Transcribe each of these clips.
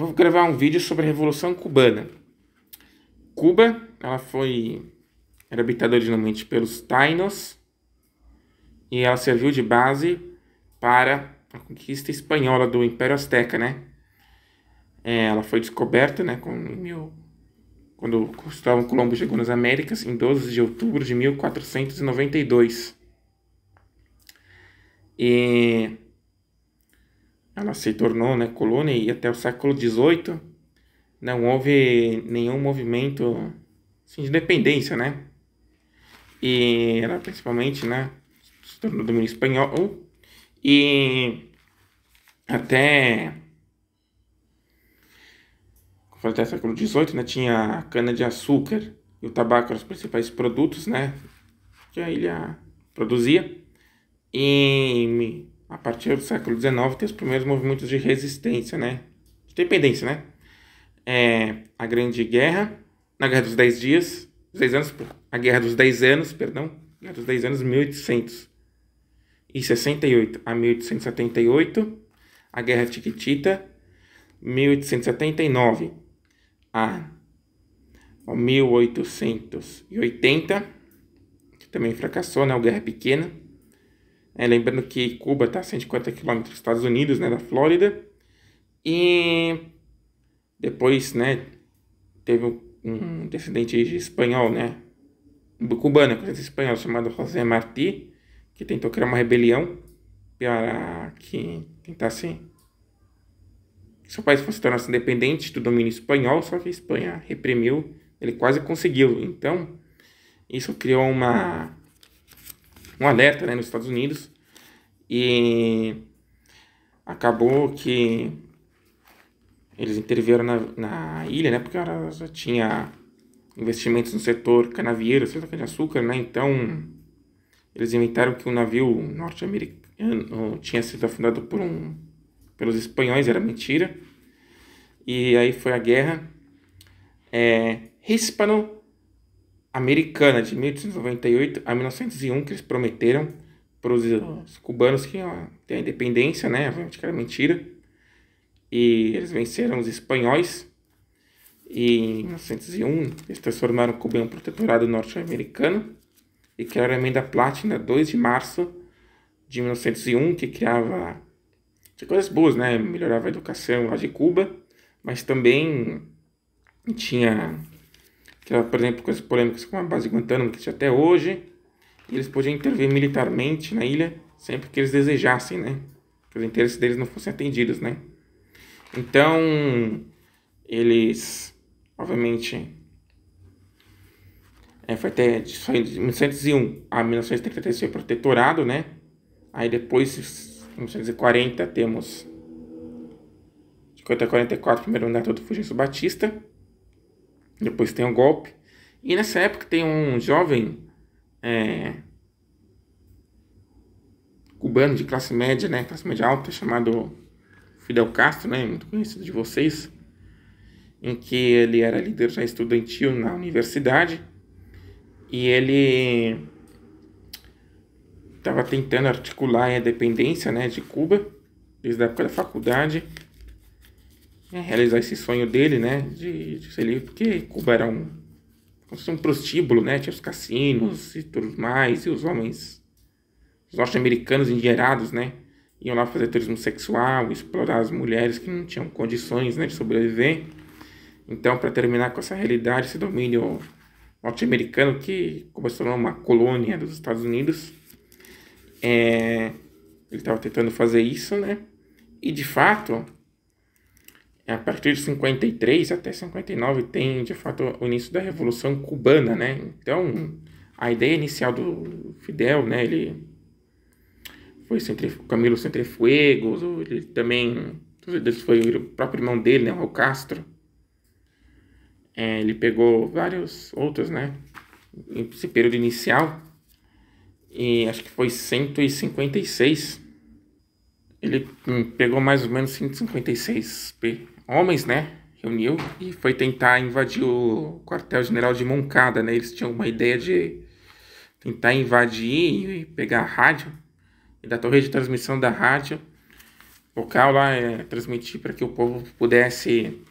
vou gravar um vídeo sobre a Revolução Cubana. Cuba, ela foi era habitada originalmente pelos Tainos e ela serviu de base para a conquista espanhola do Império Azteca, né? É, ela foi descoberta, né, com mil, quando Cristóvão Colombo chegou nas Américas em 12 de outubro de 1492. E ela se tornou né, colônia e até o século XVIII né, não houve nenhum movimento assim, de independência, né? E ela principalmente né, se tornou domínio espanhol e até até o século XVIII né, tinha a cana-de-açúcar e o tabaco eram os principais produtos né, que a ilha produzia. E a partir do século XIX, tem os primeiros movimentos de resistência, né? De dependência, né? É, a Grande Guerra, na Guerra dos Dez Dias, Dez Anos, a Guerra dos Dez Anos, perdão, Guerra dos Dez Anos, 1868 a 1878, a Guerra Tiquitita, 1879 a 1880, que também fracassou, né? A Guerra Pequena, é, lembrando que Cuba está a 150 quilômetros dos Estados Unidos, né, da Flórida. E depois, né, teve um, descendente de espanhol, né, cubano, descendente espanhol chamado José Martí, que tentou criar uma rebelião para que tentasse que seu país fosse tornar-se independente do domínio espanhol, só que a Espanha reprimiu, ele quase conseguiu. Então, isso criou uma um alerta né, nos Estados Unidos e acabou que eles intervieram na, na ilha, né? Porque ela já tinha investimentos no setor canavieiro, setor de açúcar, né? Então eles inventaram que o um navio norte-americano tinha sido afundado por um pelos espanhóis, era mentira. E aí foi a guerra é, hispano americana de 1898 a 1901 que eles prometeram para os cubanos que iam ter a independência, né? Obviamente que era mentira. E eles venceram os espanhóis. E em 1901 eles transformaram Cuba em um protetorado norte-americano e criaram a emenda Platina 2 de março de 1901 que criava tinha coisas boas, né? Melhorava a educação lá de Cuba, mas também tinha então, por exemplo, com as polêmicas com a base de Guantánamo, que existe até hoje. eles podiam intervir militarmente na ilha sempre que eles desejassem, né? Que os interesses deles não fossem atendidos, né? Então, eles, obviamente, é, foi até de 1901 a 1933 foi protetorado, né? Aí depois, em 1940, temos de 40 primeiro mandato do Fugêncio Batista. Depois tem o golpe. E nessa época tem um jovem é, cubano de classe média, né? Classe média alta, chamado Fidel Castro, né? Muito conhecido de vocês. Em que ele era líder já estudantil na universidade. E ele estava tentando articular a independência né, de Cuba, desde a época da faculdade é, realizar esse sonho dele, né? De, de ser livre, porque Cuba era um, um prostíbulo, né? Tinha os cassinos e tudo mais, e os homens, os norte-americanos indigerados, né? Iam lá fazer turismo sexual, explorar as mulheres que não tinham condições né, de sobreviver. Então, para terminar com essa realidade, esse domínio norte-americano que começou a uma colônia dos Estados Unidos, é, ele estava tentando fazer isso, né? E de fato, a partir de 53 até 59 tem de fato o início da Revolução Cubana, né? Então a ideia inicial do Fidel, né? Ele foi Camilo Centrifuegos, ele também foi o próprio irmão dele, né, o Castro. É, ele pegou vários outros, né? nesse período inicial, e acho que foi 156. Ele hum, pegou mais ou menos 156 P homens, né? Reuniu e foi tentar invadir o quartel-general de Moncada, né? Eles tinham uma ideia de tentar invadir e pegar a rádio e da torre de transmissão da rádio local lá é, transmitir para que o povo pudesse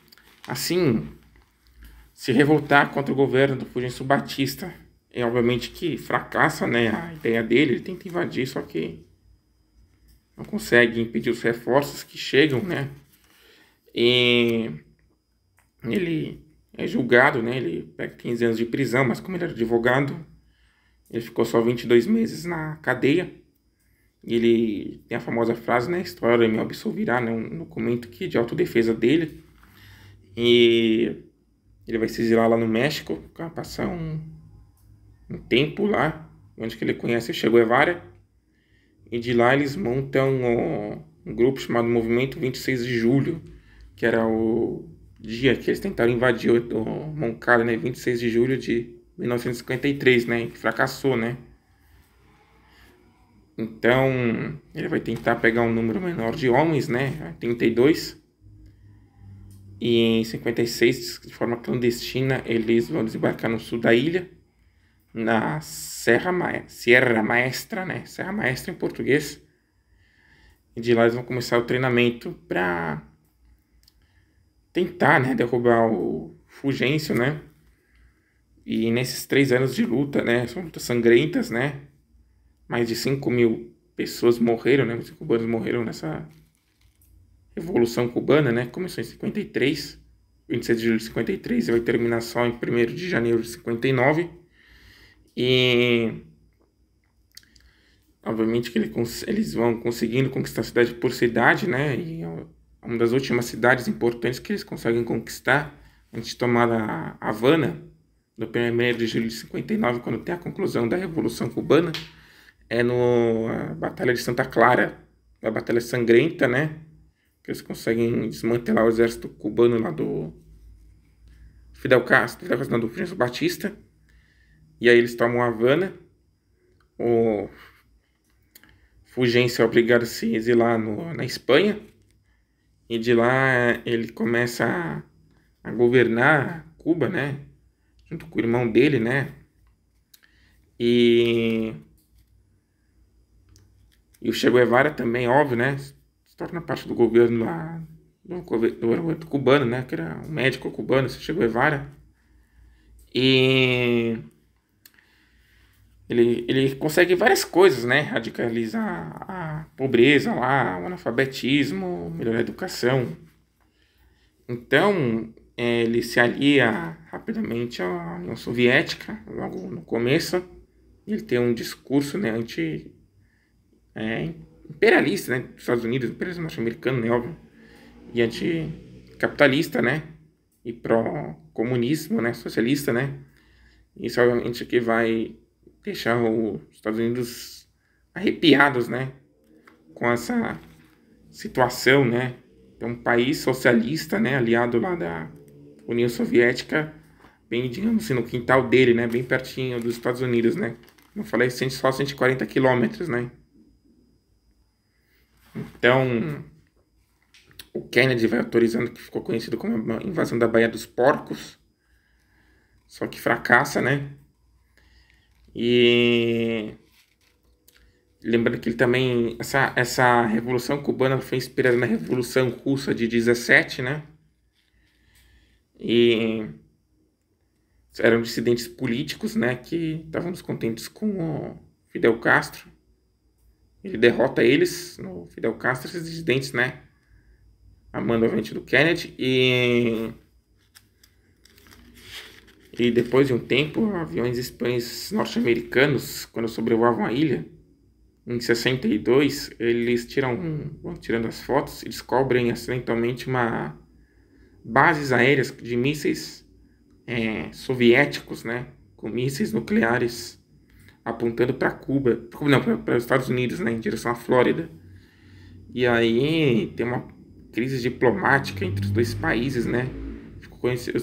assim se revoltar contra o governo do Fulgêncio Batista. E obviamente que fracassa, né, a ideia dele, ele tenta invadir, só que não consegue impedir os reforços que chegam, né? E ele é julgado, né? Ele pega 15 anos de prisão, mas como ele era advogado, ele ficou só 22 meses na cadeia. E ele tem a famosa frase, né? História me absolverá, né? Um documento que de autodefesa dele. E ele vai se exilar lá no México, passar um, um tempo lá, onde que ele conhece o Che Guevara. E de lá eles montam um, um grupo chamado Movimento 26 de Julho, que era o dia que eles tentaram invadir o Moncada, né, 26 de julho de 1953, né, que fracassou, né. Então, ele vai tentar pegar um número menor de homens, né, 32. E em 56, de forma clandestina, eles vão desembarcar no sul da ilha, na Serra Ma Sierra Maestra, né, Serra Maestra em português. E de lá eles vão começar o treinamento para tentar né, derrubar o Fulgêncio, né? E nesses três anos de luta, né? São lutas sangrentas, né? Mais de 5 mil pessoas morreram, né? Os cubanos morreram nessa Revolução Cubana, né? Começou em 53, 26 de julho de 53 e vai terminar só em 1 de janeiro de 59. E obviamente que eles vão conseguindo conquistar cidade por cidade, né? E é uma das últimas cidades importantes que eles conseguem conquistar antes de tomar a Havana, no 1 de julho de 59, quando tem a conclusão da Revolução Cubana, é no a Batalha de Santa Clara, uma batalha sangrenta, né? Que eles conseguem desmantelar o exército cubano lá do Fidel Castro, Fidel Castro não, do Príncipe Batista. E aí eles tomam a Havana. O Fulgêncio é obrigado a se exilar no, na Espanha e de lá ele começa a, a governar Cuba, né? Junto com o irmão dele, né? E, e o Che Guevara também, óbvio, né? Se torna parte do governo lá, do, do, cubano, né? Que era um médico cubano, esse Che Guevara. E ele, ele consegue várias coisas, né? Radicalizar a pobreza lá, o analfabetismo, melhor educação. Então, é, ele se alia rapidamente à União Soviética, logo no começo. Ele tem um discurso né, anti, é, imperialista né, dos Estados Unidos, imperialismo norte-americano, né, óbvio, e capitalista, né, e pró-comunismo, né, socialista, né. Isso obviamente que vai deixar os Estados Unidos arrepiados, né, com essa situação, né? É um país socialista, né? Aliado lá da União Soviética, bem, digamos assim, no quintal dele, né? Bem pertinho dos Estados Unidos, né? Não falei só 140 quilômetros, né? Então, o Kennedy vai autorizando que ficou conhecido como a invasão da Baía dos Porcos, só que fracassa, né? E Lembrando que ele também essa essa revolução cubana foi inspirada na revolução russa de 17, né? E eram dissidentes políticos, né, que estavam descontentes com o Fidel Castro. Ele derrota eles, no Fidel Castro, esses dissidentes, né? amando A mandamento do Kennedy e e depois de um tempo, aviões espanhóis norte-americanos, quando sobrevoavam a ilha, em 62, eles tiram, tirando as fotos e descobrem acidentalmente uma bases aéreas de mísseis é, soviéticos, né, com mísseis nucleares apontando para Cuba, não, para os Estados Unidos, né, em direção à Flórida. E aí tem uma crise diplomática entre os dois países, né?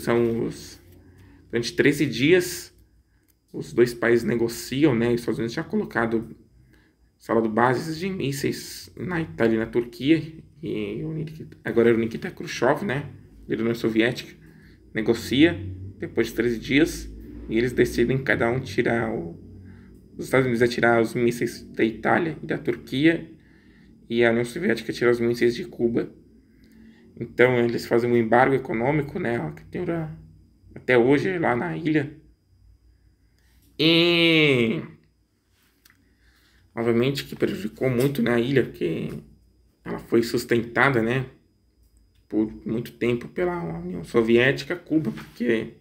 São os durante 13 dias os dois países negociam, né? Os Estados Unidos já colocado instalado bases de mísseis na Itália e na Turquia. E agora o Nikita Khrushchev, né? Da União é Soviética. Negocia depois de 13 dias e eles decidem cada um tirar o, os Estados Unidos a tirar os mísseis da Itália e da Turquia e a União Soviética tirar os mísseis de Cuba. Então eles fazem um embargo econômico, né? Que tem até hoje lá na ilha. E Obviamente que prejudicou muito né, a ilha, porque ela foi sustentada né, por muito tempo pela União Soviética, Cuba, porque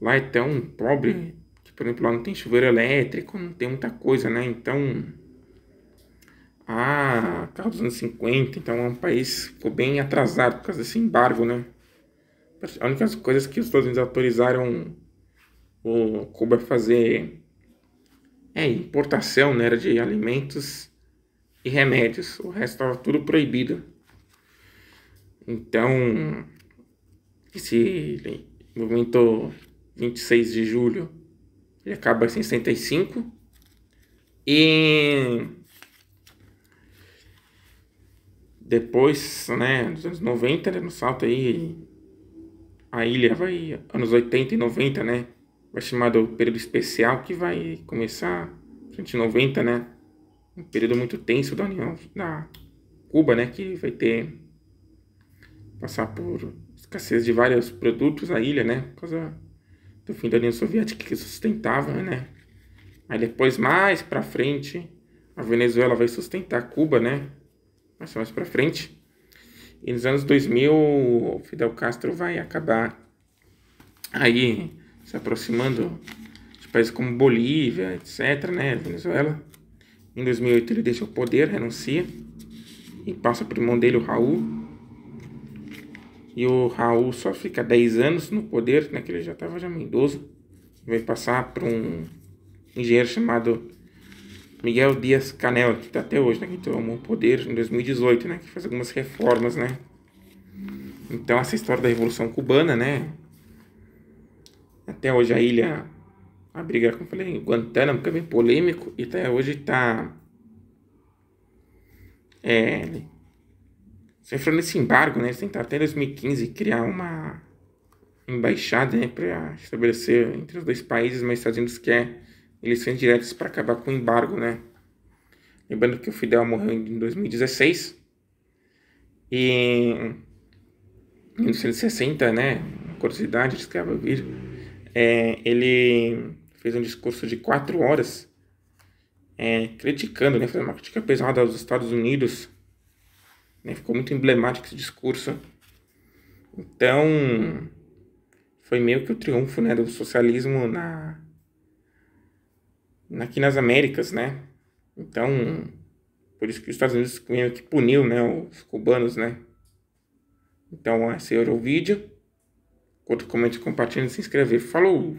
lá é tão pobre é. que, por exemplo, lá não tem chuveiro elétrico, não tem muita coisa, né? Então, ah, carro dos anos 50, então é um país que ficou bem atrasado por causa desse embargo, né? A única coisa é que os Estados Unidos autorizaram o Cuba fazer é, importação, né? Era de alimentos e remédios. O resto estava tudo proibido. Então, esse movimento 26 de julho ele acaba em 65. E depois, né, nos anos 90, né, no salto aí, a ilha vai, anos 80 e 90, né, o chamado período especial que vai começar durante 90, né? Um período muito tenso da União da Cuba, né? Que vai ter passar por escassez de vários produtos na ilha, né? Por causa do fim da União Soviética que sustentava, né? Aí depois mais para frente a Venezuela vai sustentar Cuba, né? Mas mais para frente. E nos anos 2000 o Fidel Castro vai acabar aí se aproximando de países como Bolívia, etc., né, Venezuela. Em 2008 ele deixa o poder, renuncia e passa para o irmão dele, o Raul. E o Raul só fica 10 anos no poder, né, que ele já estava já idoso. Vai passar para um engenheiro chamado Miguel Dias Canel, que está até hoje, né, que tomou o poder em 2018, né, que faz algumas reformas, né. Então essa história da Revolução Cubana, né, até hoje a ilha, a briga, como eu falei, Guantánamo, que é bem polêmico, e até hoje está é, sofrendo esse embargo, né? Eles tentaram até 2015 criar uma embaixada, né, para estabelecer entre os dois países, mas Estados Unidos quer eleições diretas para acabar com o embargo, né? Lembrando que o Fidel morreu em 2016 e em 1960, né? Curiosidade de o vir é, ele fez um discurso de quatro horas é, criticando, né, fazendo uma crítica pesada aos Estados Unidos. Né, ficou muito emblemático esse discurso. Então, foi meio que o triunfo né, do socialismo na, aqui nas Américas, né? Então, por isso que os Estados Unidos meio que puniu né, os cubanos, né? Então, esse era o vídeo. Outro comente, compartilhe e se inscrever. Falou!